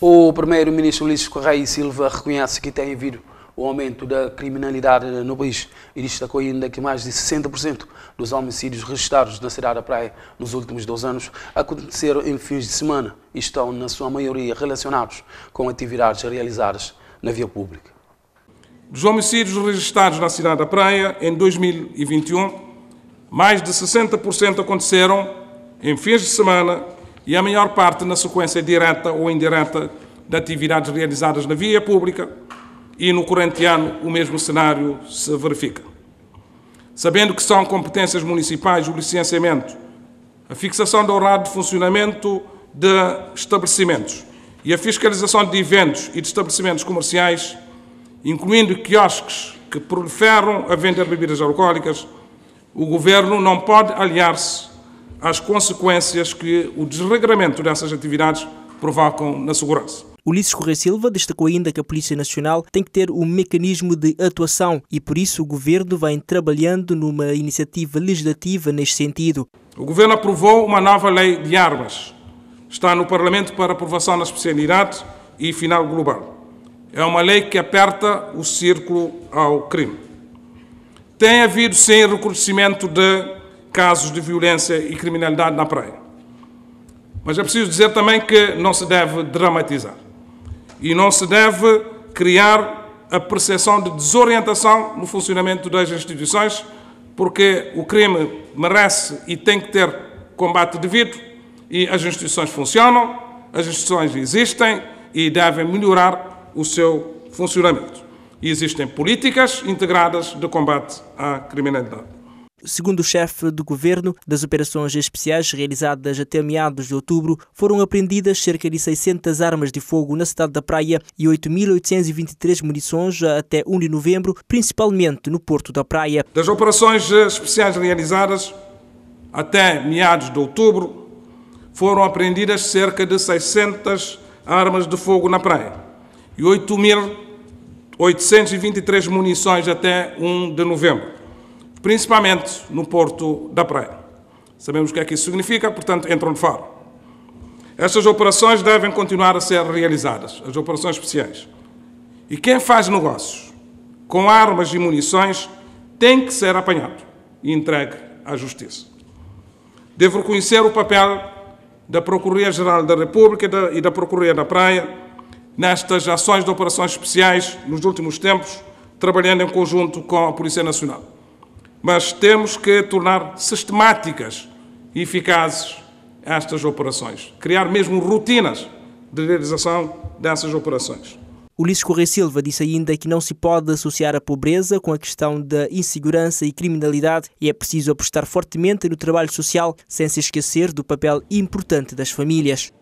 O primeiro-ministro Luiz Correia Silva reconhece que tem havido o aumento da criminalidade no país e destacou ainda que mais de 60% dos homicídios registrados na cidade da Praia nos últimos dois anos aconteceram em fins de semana e estão, na sua maioria, relacionados com atividades realizadas na via pública. Dos homicídios registrados na cidade da Praia em 2021, mais de 60% aconteceram em fins de semana e a maior parte na sequência direta ou indireta de atividades realizadas na via pública e no corrente ano o mesmo cenário se verifica. Sabendo que são competências municipais o licenciamento, a fixação do horário de funcionamento de estabelecimentos e a fiscalização de eventos e de estabelecimentos comerciais, incluindo quiosques que proliferam a vender bebidas alcoólicas, o Governo não pode aliar-se às consequências que o desregramento dessas atividades provocam na segurança. Ulisses Correia Silva destacou ainda que a Polícia Nacional tem que ter um mecanismo de atuação e, por isso, o Governo vem trabalhando numa iniciativa legislativa neste sentido. O Governo aprovou uma nova lei de armas. Está no Parlamento para aprovação na especialidade e final global. É uma lei que aperta o círculo ao crime. Tem havido, sim, reconhecimento de casos de violência e criminalidade na praia. Mas é preciso dizer também que não se deve dramatizar e não se deve criar a percepção de desorientação no funcionamento das instituições, porque o crime merece e tem que ter combate devido e as instituições funcionam, as instituições existem e devem melhorar o seu funcionamento. E existem políticas integradas de combate à criminalidade. Segundo o chefe do governo, das operações especiais realizadas até meados de outubro, foram apreendidas cerca de 600 armas de fogo na cidade da Praia e 8.823 munições até 1 de novembro, principalmente no Porto da Praia. Das operações eh, especiais realizadas até meados de outubro, foram apreendidas cerca de 600 armas de fogo na praia e 8.823 munições até 1 de novembro principalmente no porto da Praia. Sabemos o que é que isso significa, portanto, entram de fora. Estas operações devem continuar a ser realizadas, as operações especiais. E quem faz negócios com armas e munições tem que ser apanhado e entregue à Justiça. Devo reconhecer o papel da Procuradoria-Geral da República e da Procuradoria da Praia nestas ações de operações especiais nos últimos tempos, trabalhando em conjunto com a Polícia Nacional mas temos que tornar sistemáticas e eficazes estas operações, criar mesmo rotinas de realização dessas operações. Ulisses Correia Silva disse ainda que não se pode associar a pobreza com a questão da insegurança e criminalidade e é preciso apostar fortemente no trabalho social sem se esquecer do papel importante das famílias.